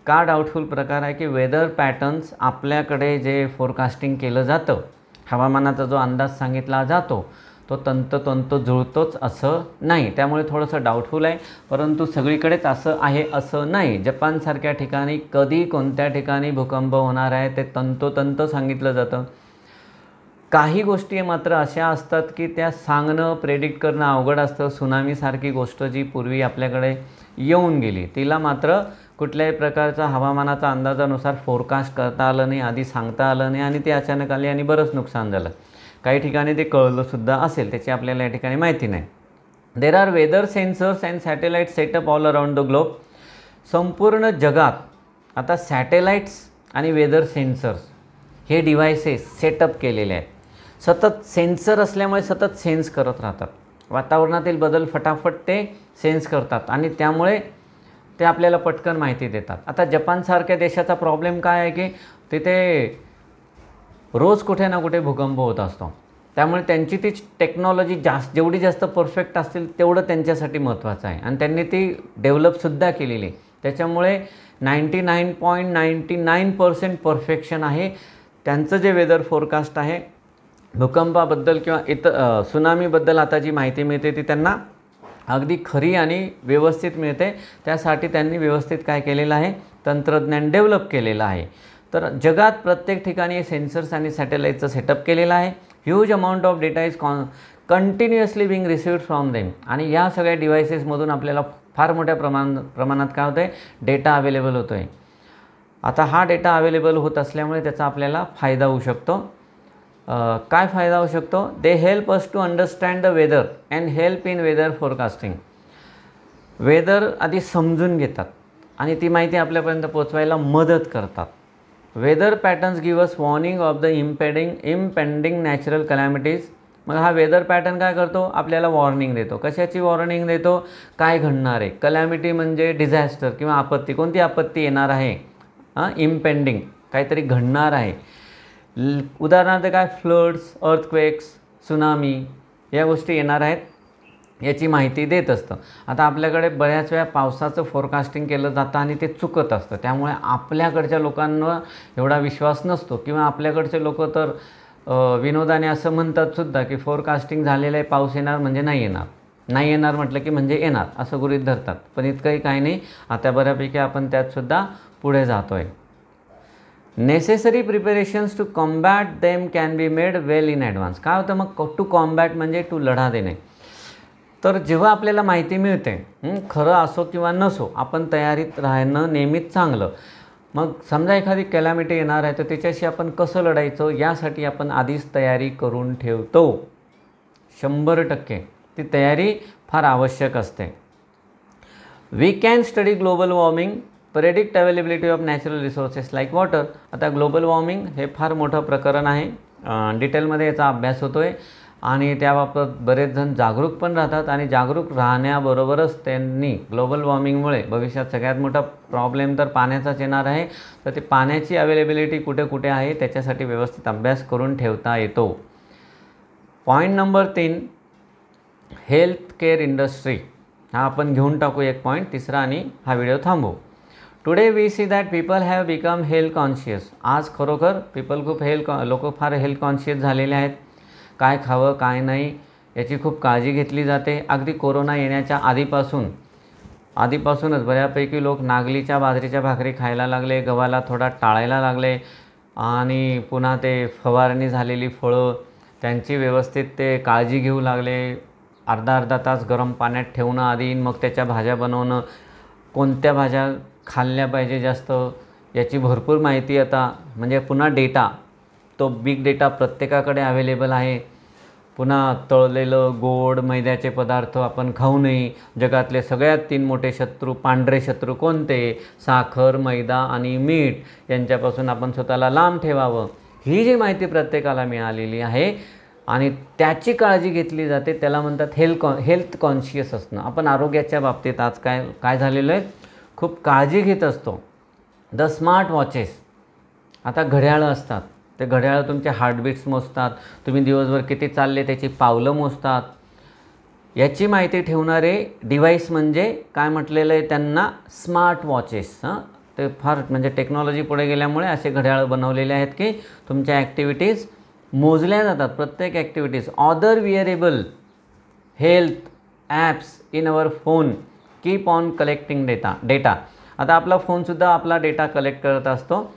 S1: का डाऊटफुल प्रकार आहे की वेदर पॅटर्न्स आपल्याकडे जे फोरकास्टिंग केलं जातं हवामानाचा जो अंदाज सांगितला जातो तो तंत जुळतोच असं नाही त्यामुळे थोडंसं डाऊटफुल आहे परंतु सगळीकडेच असं आहे असं नाही जपानसारख्या ठिकाणी कधी कोणत्या ठिकाणी भूकंप होणार आहे ते तंतोतंत सांगितलं जातं काही गोष्टी मात्र अशा असतात की त्या सांगणं प्रेडिक्ट करणं अवघड असतं सुनामीसारखी गोष्ट जी पूर्वी आपल्याकडे येऊन गेली तिला मात्र कुठल्याही प्रकारचा हवामानाचा अंदाजानुसार फोरकास्ट करता आलं नाही आधी सांगता आलं नाही आणि ते अचानक आले आणि बरंच नुकसान झालं काही ठिकाणी ते कळलंसुद्धा असेल त्याची आपल्याला या ठिकाणी माहिती नाही there are weather sensors and satellite setup all around the globe संपूर्ण जगात आता सॅटेलाईट्स आणि वेदर सेन्सर्स हे डिव्हायसेस सेटअप केलेले आहेत सतत सेन्सर असल्यामुळे सतत सेन्स करत राहतात वातावरणातील बदल फटाफट ते सेन्स करतात आणि त्यामुळे ते आपल्याला पटकन माहिती देतात आता जपानसारख्या देशाचा प्रॉब्लेम काय आहे की तिथे रोज कुठे ना कुठे भूकंप होत असतो त्यामुळे त्यांची ती टेक्नॉलॉजी जास्त जेवढी जास्त परफेक्ट असतील तेवढं त्यांच्यासाठी महत्त्वाचं आहे आणि त्यांनी ती डेव्हलपसुद्धा केलेली आहे त्याच्यामुळे ninety nine point ninety nine percent perfection आहे त्यांचं जे वेदर फोरकास्ट आहे भूकंपाबद्दल किंवा इतर सुनामीबद्दल आता जी माहिती मिळते ती त्यांना अगदी खरी आणि व्यवस्थित मिळते त्यासाठी त्यांनी व्यवस्थित काय केलेलं आहे तंत्रज्ञान डेव्हलप केलेलं आहे तर जगात प्रत्येक ठिकाणी सेन्सर्स आणि सॅटेलाईटचं सेटअप केलेलं आहे huge amount of data is con continuously being received from them आणि या सगळ्या डिव्हायसेसमधून आपल्याला फार मोठ्या प्रमाण प्रमाणात काय होतं आहे डेटा अवेलेबल होतो आहे आता हा डेटा अवेलेबल होत असल्यामुळे त्याचा आपल्याला फायदा होऊ शकतो काय फायदा होऊ शकतो they help us to understand the weather and help in weather forecasting weather आधी समजून घेतात आणि ती माहिती आपल्यापर्यंत पोचवायला मदत करतात weather patterns give us warning of the impeding impending natural calamities मग हा वेदर पॅटर्न काय करतो आपल्याला वॉर्निंग देतो कशाची वॉर्निंग देतो काय घडणार आहे कलॅमिटी म्हणजे डिझॅस्टर किंवा आपत्ती कोणती आपत्ती येणार आहे हां इम्पेंडिंग काहीतरी घडणार आहे उदाहरणार्थ काय फ्लड्स अर्थक्वेक्स सुनामी या गोष्टी येणार आहेत याची माहिती देत असतं आता आपल्याकडे बऱ्याच वेळा पावसाचं फोरकास्टिंग केलं जातं आणि ते चुकत असतं त्यामुळे आपल्याकडच्या लोकांवर एवढा विश्वास नसतो किंवा आपल्याकडचे लोक तर विनोदाने असं म्हणतात सुद्धा की फोरकास्टिंग झालेलं आहे पाऊस येणार म्हणजे नाही येणार नाही येणार म्हटलं की म्हणजे येणार असं गृहीत धरतात पण इतकंही काही नाही आता बऱ्यापैकी आपण त्यातसुद्धा पुढे जातो आहे necessary preparations to combat them can be made well in advance काय होतं मग टू कॉम्बॅट म्हणजे टू लढा देणे तर जेव्हा आपल्याला माहिती मिळते खरं असो किंवा नसो आपण तयारीत राहणं नेहमीच चांगलं मग समजा एखादी कॅलॅमिटी येणार आहे तर त्याच्याशी आपण कसं लढायचं यासाठी आपण आधीच तयारी करून ठेवतो शंभर टक्के ती तयारी फार आवश्यक असते we can study global warming predict availability of natural resources like water आता ग्लोबल वॉर्मिंग हे फार मोठं प्रकरण आहे डिटेलमध्ये याचा अभ्यास होतो आहे आणि त्याबाबत बरेच जण जागरूक पण राहतात आणि जागरूक राहण्याबरोबरच त्यांनी ग्लोबल वॉर्मिंगमुळे भविष्यात सगळ्यात मोठा प्रॉब्लेम तर पाण्याचाच येणार आहे तर ते पाण्याची अवेलेबिलिटी कुठे कुठे आहे त्याच्यासाठी व्यवस्थित अभ्यास करून ठेवता येतो पॉईंट नंबर तीन हेल्थ केअर इंडस्ट्री हा आपण घेऊन टाकू एक पॉईंट तिसरा आणि हा व्हिडिओ थांबू today we see that people have become health conscious आज खरोखर पीपल खूप हेल्थ लोक फार हेल्थ कॉन्शियस झालेले आहेत काय खावं काय नाही याची खूप काळजी घेतली जाते अगदी कोरोना येण्याच्या आधीपासून आधीपासूनच बऱ्यापैकी लोक नागलीच्या बाजरीच्या भाकरी खायला लागले गव्हाला थोडा टाळायला लागले आणि पुन्हा ते फवारणी झालेली फळं त्यांची व्यवस्थित ते काळजी घेऊ लागले अर्धा अर्धा तास गरम पाण्यात ठेवणं आधी मग त्याच्या भाज्या बनवणं कोणत्या भाज्या खाल्ल्या पाहिजे जास्त याची भरपूर माहिती आता म्हणजे पुन्हा डेटा तो बिग डेटा प्रत्येकाकडे अवेलेबल आहे पुन्हा तळलेलं गोड मैद्याचे पदार्थ आपण खाऊ नये जगातले सगळ्यात तीन मोठे शत्रू पांढरे शत्रू कोणते साखर मैदा आणि मीठ यांच्यापासून आपण स्वतःला लांब ठेवावं ही जी माहिती प्रत्येकाला मिळालेली आहे आणि त्याची काळजी घेतली जाते त्याला म्हणतात हेल्थ कॉ हेल्थ कॉन्शियस असणं आपण आरोग्याच्या बाबतीत आज काय काय झालेलं आहे खूप काळजी घेत असतो द स्मार्ट वॉचेस आता घड्याळं असतात ते घड्याळं तुमचे हार्टबीट्स मोजतात तुम्ही दिवसभर किती चालले त्याची पावलं मोजतात याची माहिती ठेवणारे डिव्हाइस म्हणजे काय म्हटलेलं आहे त्यांना स्मार्ट वॉचेस हां ते फार म्हणजे टेक्नॉलॉजी पुढे गेल्यामुळे असे घड्याळं बनवलेले आहेत की तुमच्या ॲक्टिव्हिटीज मोजल्या जातात प्रत्येक activities other wearable health apps in our phone keep on collecting data data आता आपला फोनसुद्धा आपला डेटा कलेक्ट करत असतो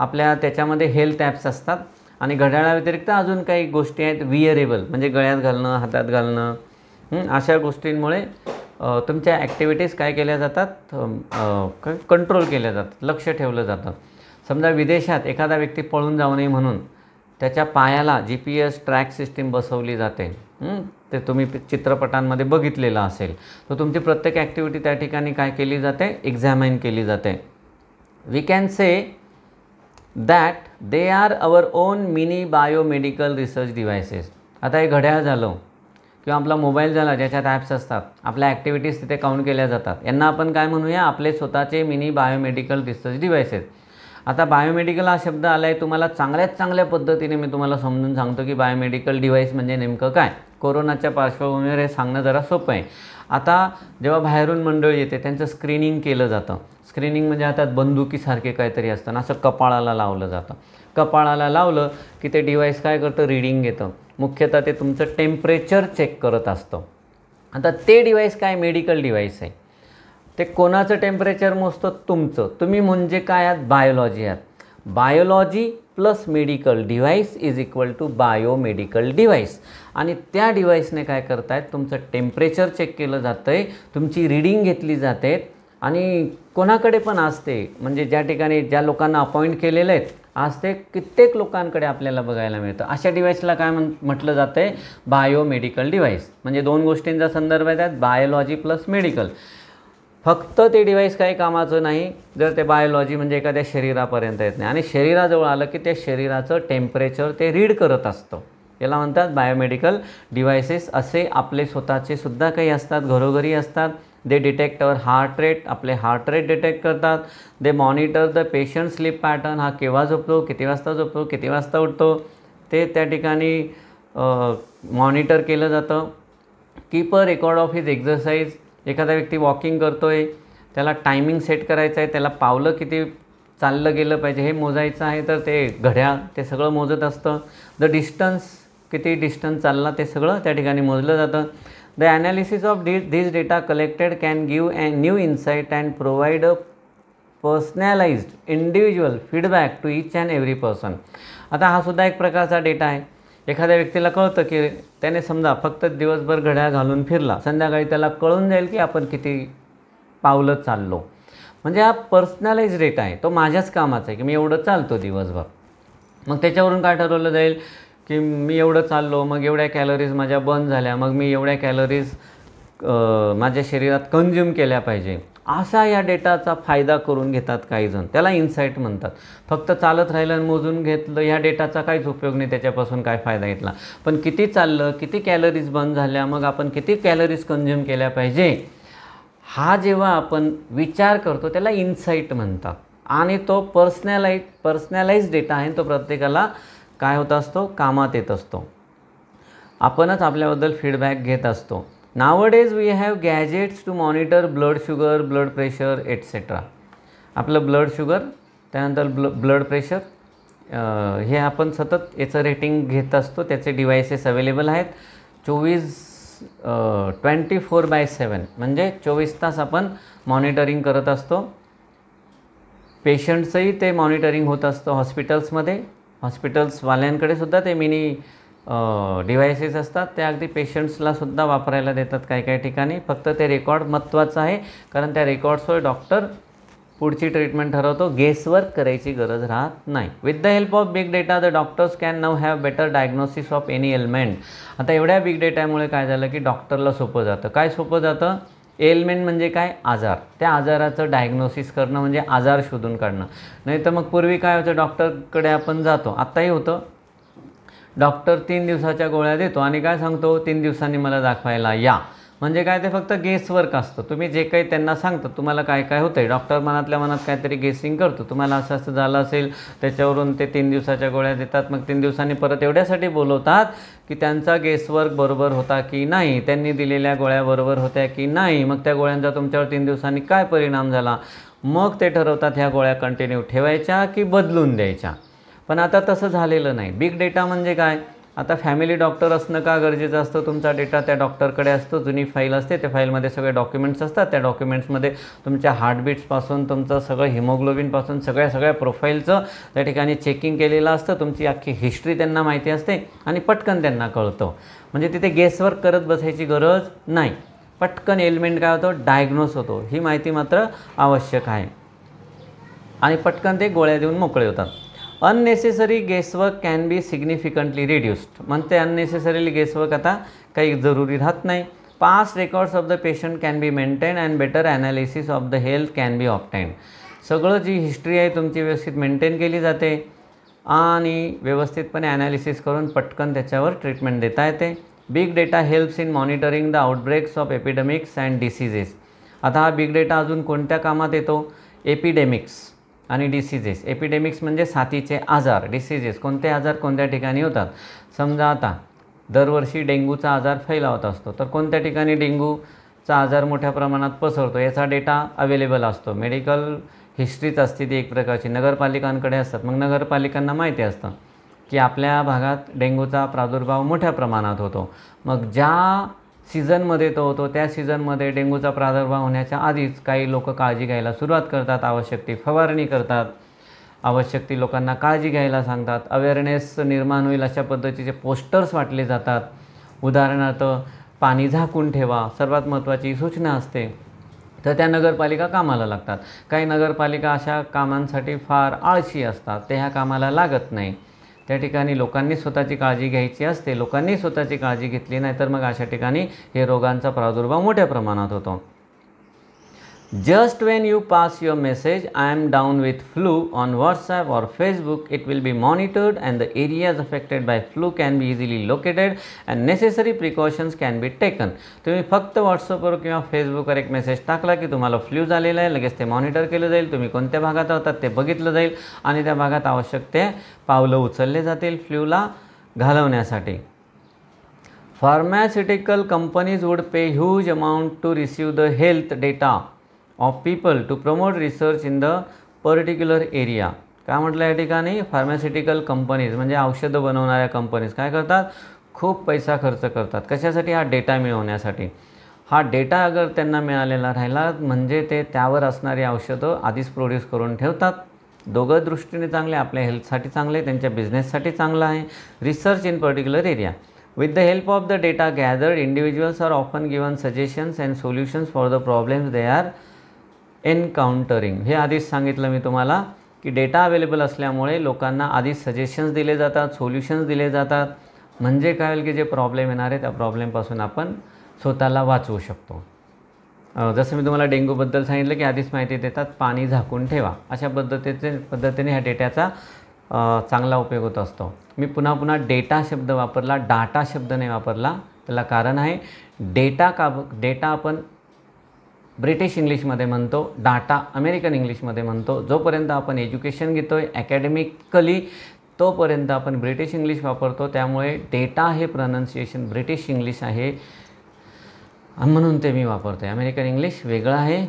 S1: आपल्या त्याच्यामध्ये हेल्थ ॲप्स असतात आणि घड्याळाव्यतिरिक्त अजून काही गोष्टी आहेत विअरेबल म्हणजे गळ्यात घालणं हातात घालणं अशा गोष्टींमुळे तुमच्या ॲक्टिव्हिटीज काय केल्या जातात कंट्रोल केल्या जातात लक्ष ठेवलं जातं समजा विदेशात एखादा व्यक्ती पळून जाऊ नये म्हणून त्याच्या पायाला G P S track system बसवली जाते ते तुम्ही चित्रपटांमध्ये बघितलेलं असेल तर तुमची प्रत्येक ॲक्टिव्हिटी त्या ठिकाणी काय केली जाते एक्झामाइन केली जाते we can say that they are our own mini biomedical research devices आता हे घड्याळ झालं किंवा आपला मोबाईल झाला ज्याच्यात ॲप्स असतात आपल्या ॲक्टिव्हिटीज तिथे काउंट केल्या जातात यांना आपण काय म्हणूया आपले स्वतःचे मिनी बायोमेडिकल रिसर्च डिव्हायसेस आता बायोमेडिकल हा शब्द आला आहे तुम्हाला चांगल्याच चांगल्या पद्धतीने मी तुम्हाला समजून सांगतो की बायोमेडिकल डिव्हाइस म्हणजे नेमकं काय कोरोनाच्या पार्श्वभूमीवर हे सांगणं जरा सोपं आहे आता जेव्हा बाहेरून मंडळ येते त्यांचं स्क्रीनिंग केलं जातं स्क्रीनिंग म्हणजे आता बंदुकीसारखे काहीतरी असतं ना असं कपाळाला लावलं जातं कपाळाला लावलं की ते डिवाईस काय करतं रिडिंग घेतं मुख्यतः ते तुमचं टेम्परेचर चेक करत असतं आता ते डिवाईस काय मेडिकल डिवाईस आहे ते कोणाचं टेम्परेचर मोजतं तुमचं तुम्ही म्हणजे काय आहात बायोलॉजी आहात biology plus medical device is equal to biomedical device आणि त्या डिव्हाइसने काय करतायत तुमचं टेम्परेचर चेक केलं जातं आहे तुमची रिडिंग घेतली जाते आणि कोणाकडे पण असते म्हणजे ज्या ठिकाणी ज्या लोकांना अपॉइंट केलेलं आहेत आज ते कित्येक लोकांकडे आपल्याला बघायला मिळतं अशा डिव्हाइसला काय म्हण म्हटलं जातं आहे बायोमेडिकल डिव्हाइस म्हणजे दोन गोष्टींचा संदर्भ आहे त्यात बायोलॉजी प्लस मेडिकल फक्त ते डिवाईस काही कामाचं नाही जर ते बायोलॉजी म्हणजे एखाद्या शरीरापर्यंत येत नाही आणि शरीराजवळ आलं की त्या शरीराचं टेम्परेचर ते रीड करत असतं याला म्हणतात बायोमेडिकल डिव्हायसेस असे आपले स्वतःचे सुद्धा काही असतात घरोघरी असतात दे डिटेक्ट हार्ट रेट आपले हार्ट रेट डिटेक्ट करतात they monitor the patient sleep pattern हा केव्हा झोपतो किती वाजता झोपतो किती वाजता उठतो ते त्या ठिकाणी मॉनिटर केलं जातं keep a record of his exercise एखादा व्यक्ती वॉकिंग करतो आहे त्याला टायमिंग सेट करायचं आहे त्याला पावलं किती चाललं गेलं पाहिजे हे मोजायचं आहे तर ते घड्याळ ते सगळं मोजत असतं द डिस्टन्स किती डिस्टन्स चालला ते सगळं त्या ठिकाणी मोजलं जातं the analysis of the this data collected can give a new insight and provide a personalised individual feedback to each and every person आता हा सुद्धा एक प्रकारचा डेटा आहे एखाद्या व्यक्तीला कळतं की त्याने समजा फक्त दिवसभर घड्याळ घालून फिरला संध्याकाळी त्याला कळून जाईल की आपण किती पावलं चाललो म्हणजे हा पर्सनलाइज रेट आहे तो माझ्याच कामाचा आहे की मी एवढं चालतो दिवसभर मग त्याच्यावरून काय ठरवलं जाईल की मी एवढं चाललो मग एवढ्या कॅलरीज माझ्या बंद झाल्या मग मी एवढ्या कॅलरीज माझ्या शरीरात कन्झ्युम केल्या पाहिजे असा या डेटाचा फायदा करून घेतात काहीजण त्याला इन्साईट म्हणतात फक्त चालत राहिलं मोजून घेतलं ह्या डेटाचा काहीच उपयोग नाही त्याच्यापासून काय फायदा घेतला पण किती चाललं किती कॅलरीज बंद झाल्या मग आपण किती कॅलरीज कन्झ्युम केल्या पाहिजे हा जेव्हा आपण विचार करतो त्याला इन्साईट म्हणतात आणि तो पर्सनॅलाइट पर्सनॅलाइज डेटा आहे तो प्रत्येकाला काय होत असतो कामात येत असतो आपणच आपल्याबद्दल फीडबॅक घेत असतो nowadays we have gadgets to monitor blood sugar blood pressure etcetera आपलं ब्लड शुगर त्यानंतर ब्ल ब्लड प्रेशर हे आपण सतत याचं रेटिंग घेत असतो त्याचे डिव्हायसेस अवेलेबल आहेत चोवीस ट्वेंटी फोर बाय सेवन म्हणजे चोवीस तास आपण मॉनिटरिंग करत असतो पेशंटचंही ते मॉनिटरिंग होत असतं हॉस्पिटल्समध्ये हॉस्पिटल्सवाल्यांकडे सुद्धा ते मिनी डिव्हायसेस असतात त्या अगदी पेशंट्सलासुद्धा वापरायला देतात काही काही ठिकाणी फक्त ते रेकॉर्ड महत्त्वाचं आहे कारण त्या रेकॉर्ड्सवर डॉक्टर पुढची ट्रीटमेंट ठरवतो गेसवर्क करायची गरज राहत नाही with the help of big data the doctors can now have better diagnosis of any ailment आता एवढ्या बिग डेटामुळे काय झालं की डॉक्टरला सोपं जातं काय सोपं जातं एलमेंट म्हणजे काय आजार त्या आजाराचं डायग्नोसिस करणं म्हणजे आजार शोधून काढणं नाही तर मग पूर्वी काय होतं डॉक्टरकडे आपण जातो आत्ताही होतं डॉक्टर तीन दिवसाच्या गोळ्या देतो आणि काय सांगतो तीन दिवसांनी मला दाखवायला या म्हणजे काय ते फक्त गेसवर्क असतं तुम्ही जे काही त्यांना सांगता तुम्हाला काय काय होतं आहे डॉक्टर मनातल्या मनात काहीतरी गेसिंग करतो तुम्हाला असं असं झालं असेल त्याच्यावरून ते तीन दिवसाच्या गोळ्या देतात मग तीन दिवसांनी परत एवढ्यासाठी बोलवतात की त्यांचा गेसवर्क बरोबर होता की नाही त्यांनी दिलेल्या गोळ्या बरोबर होत्या की नाही मग त्या गोळ्यांचा तुमच्यावर तीन दिवसांनी काय परिणाम झाला मग ते ठरवतात ह्या गोळ्या कंटिन्यू ठेवायच्या की बदलून द्यायच्या पण आता तसं झालेलं नाही बिग डेटा म्हणजे काय आता फॅमिली डॉक्टर असणं का गरजेचं असतं तुमचा डेटा त्या डॉक्टरकडे असतो जुनी फाईल असते त्या फाईलमध्ये सगळे डॉक्युमेंट्स असतात त्या डॉक्युमेंट्समध्ये तुमच्या हार्टबीट्सपासून तुमचं सगळं हिमोग्लोबिनपासून सगळ्या सगळ्या प्रोफाईलचं त्या ठिकाणी चेकिंग केलेलं असतं तुमची अख्खी हिस्ट्री त्यांना माहिती असते आणि पटकन त्यांना कळतं म्हणजे तिथे गेसवर्क करत बसायची गरज नाही पटकन एलिमेंट काय होतो डायग्नोस होतो ही माहिती मात्र आवश्यक आहे आणि पटकन ते गोळ्या देऊन मोकळे होतात unnecessary guesswork can be significantly reduced म्हणते अननेसेसरीली गेसवर्क आता काही जरुरी राहत नाही past records of the patient can be maintain and better analysis of the health can be obtain सगळं जी हिस्ट्री आहे तुमची व्यवस्थित मेंटेन केली जाते आणि व्यवस्थितपणे ॲनालिसिस करून पटकन त्याच्यावर ट्रीटमेंट देता येते big data helps in monitoring the outbreaks of epidemics and diseases आता हा बिग डेटा अजून कोणत्या कामात येतो एपिडेमिक्स आणि डिसिजेस एपिडेमिक्स म्हणजे साथीचे आजार डिसिजेस कोणते आजार कोणत्या ठिकाणी होतात समजा आता दरवर्षी डेंग्यूचा आजार फैलावत असतो तर कोणत्या ठिकाणी डेंग्यूचा आजार मोठ्या प्रमाणात पसरतो याचा डेटा अवेलेबल असतो मेडिकल हिस्ट्रीच असते ती एक प्रकारची नगरपालिकांकडे असतात मग नगरपालिकांना माहिती असतं की आपल्या भागात डेंग्यूचा प्रादुर्भाव मोठ्या प्रमाणात होतो मग ज्या सीझनमध्ये तो होतो त्या सीझनमध्ये डेंग्यूचा प्रादुर्भाव होण्याच्या आधीच काही लोक काळजी घ्यायला सुरुवात करतात आवश्यक ती फवारणी करतात आवश्यक ती लोकांना काळजी घ्यायला सांगतात अवेअरनेस निर्माण होईल अशा पद्धतीचे पोस्टर्स वाटले जातात उदाहरणार्थ पाणी झाकून ठेवा सर्वात महत्त्वाची सूचना असते तर त्या नगरपालिका कामाला लागतात काही नगरपालिका अशा कामांसाठी फार आळशी असतात ते ह्या कामाला लागत नाही त्या ठिकाणी लोकांनी स्वतःची काळजी घ्यायची असते लोकांनी स्वतःची काळजी घेतली नाही तर मग अशा ठिकाणी हे रोगांचा प्रादुर्भाव मोठ्या प्रमाणात होतो just when you pass your message I am down with flu on WhatsApp or Facebook, it will be monitored and the areas affected by flu can be easily located and necessary precautions can be taken तुम्ही फक्त व्हॉट्सअपवर किंवा फेसबुकवर एक message टाकला की तुम्हाला flu झालेला आहे लगेच ते मॉनिटर केलं जाईल तुम्ही कोणत्या भागात आहात ते बघितलं जाईल आणि त्या भागात आवश्यक ते पावलं उचलले जातील फ्लूला घालवण्यासाठी pharmaceutical companies would pay huge amount to receive the health data of people to promote research in the particular area काय म्हटलं या ठिकाणी फार्मास्युटिकल कंपनीज म्हणजे औषधं बनवणाऱ्या कंपनीज काय करतात खूप पैसा खर्च करतात कशासाठी हा डेटा मिळवण्यासाठी हा डेटा अगर त्यांना मिळालेला राहिला म्हणजे ते त्यावर असणारी औषधं आधीच प्रोड्यूस करून ठेवतात दोघं दृष्टीने चांगले आपल्या हेल्थसाठी चांगले त्यांच्या बिझनेससाठी चांगलं आहे research in particular area with the help of the data gathered individuals are often given suggestions and solutions for the problems they are encountering हे आधीच सांगितलं मी तुम्हाला की डेटा अवेलेबल असल्यामुळे लोकांना आधीच सजेशन्स दिले जातात सोल्युशन्स दिले जातात म्हणजे काय होईल की जे प्रॉब्लेम येणार आहे त्या प्रॉब्लेमपासून आपण स्वतःला वाचवू शकतो जसं मी तुम्हाला डेंग्यूबद्दल सांगितलं की आधीच माहिती देतात पाणी झाकून ठेवा अशा पद्धतीचे पद्धतीने ह्या डेट्याचा चांगला उपयोग होत असतो मी पुन्हा पुन्हा डेटा शब्द वापरला डाटा शब्द नाही वापरला त्याला कारण आहे डेटा का डेटा आपण ब्रिटिश इंग्लिशमध्ये म्हणतो डाटा अमेरिकन इंग्लिशमध्ये म्हणतो जोपर्यंत आपण एज्युकेशन घेतो आहे अकॅडमिकली तोपर्यंत आपण ब्रिटिश इंग्लिश वापरतो त्यामुळे डेटा हे प्रनाऊन्सिएशन ब्रिटिश इंग्लिश आहे म्हणून ते मी वापरतो आहे अमेरिकन इंग्लिश वेगळं आहे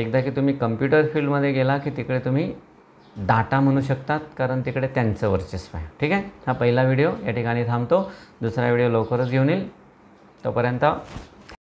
S1: एकदा की तुम्ही कम्प्युटर फील्डमध्ये गेला की तिकडे तुम्ही डाटा म्हणू शकतात कारण तिकडे त्यांचं वर्चस्व आहे ठीक आहे हा पहिला व्हिडिओ या ठिकाणी थांबतो दुसरा व्हिडिओ लवकरच घेऊन येईल तोपर्यंत